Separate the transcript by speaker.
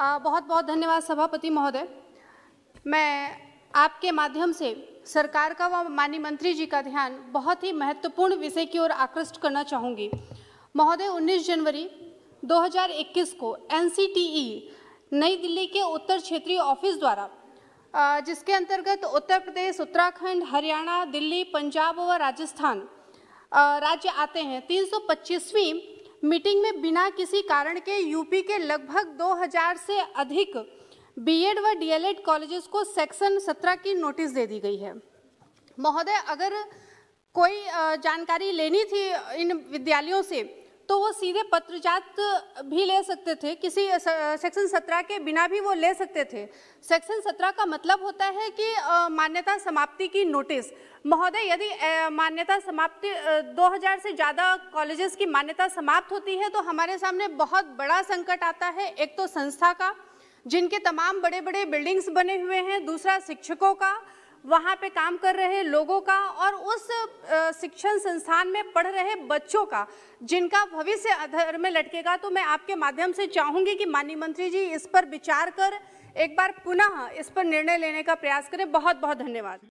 Speaker 1: बहुत बहुत धन्यवाद सभापति महोदय मैं आपके माध्यम से सरकार का व माननीय मंत्री जी का ध्यान बहुत ही महत्वपूर्ण विषय की ओर आकृष्ट करना चाहूँगी महोदय 19 जनवरी 2021 को एन नई दिल्ली के उत्तर क्षेत्रीय ऑफिस द्वारा जिसके अंतर्गत उत्तर प्रदेश उत्तराखंड हरियाणा दिल्ली पंजाब व राजस्थान राज्य आते हैं 325वीं मीटिंग में बिना किसी कारण के यूपी के लगभग 2000 से अधिक बीएड व डीएलएड कॉलेजेस को सेक्शन 17 की नोटिस दे दी गई है महोदय अगर कोई जानकारी लेनी थी इन विद्यालयों से तो वो सीधे पत्रजात भी ले सकते थे किसी सेक्शन सत्रह के बिना भी वो ले सकते थे सेक्शन सत्रह का मतलब होता है कि मान्यता समाप्ति की नोटिस महोदय यदि मान्यता समाप्ति 2000 से ज़्यादा कॉलेजेस की मान्यता समाप्त होती है तो हमारे सामने बहुत बड़ा संकट आता है एक तो संस्था का जिनके तमाम बड़े बड़े बिल्डिंग्स बने हुए हैं दूसरा शिक्षकों का वहाँ पे काम कर रहे लोगों का और उस शिक्षण संस्थान में पढ़ रहे बच्चों का जिनका भविष्य अधर में लटकेगा तो मैं आपके माध्यम से चाहूँगी कि माननीय मंत्री जी इस पर विचार कर एक बार पुनः इस पर निर्णय लेने का प्रयास करें बहुत बहुत धन्यवाद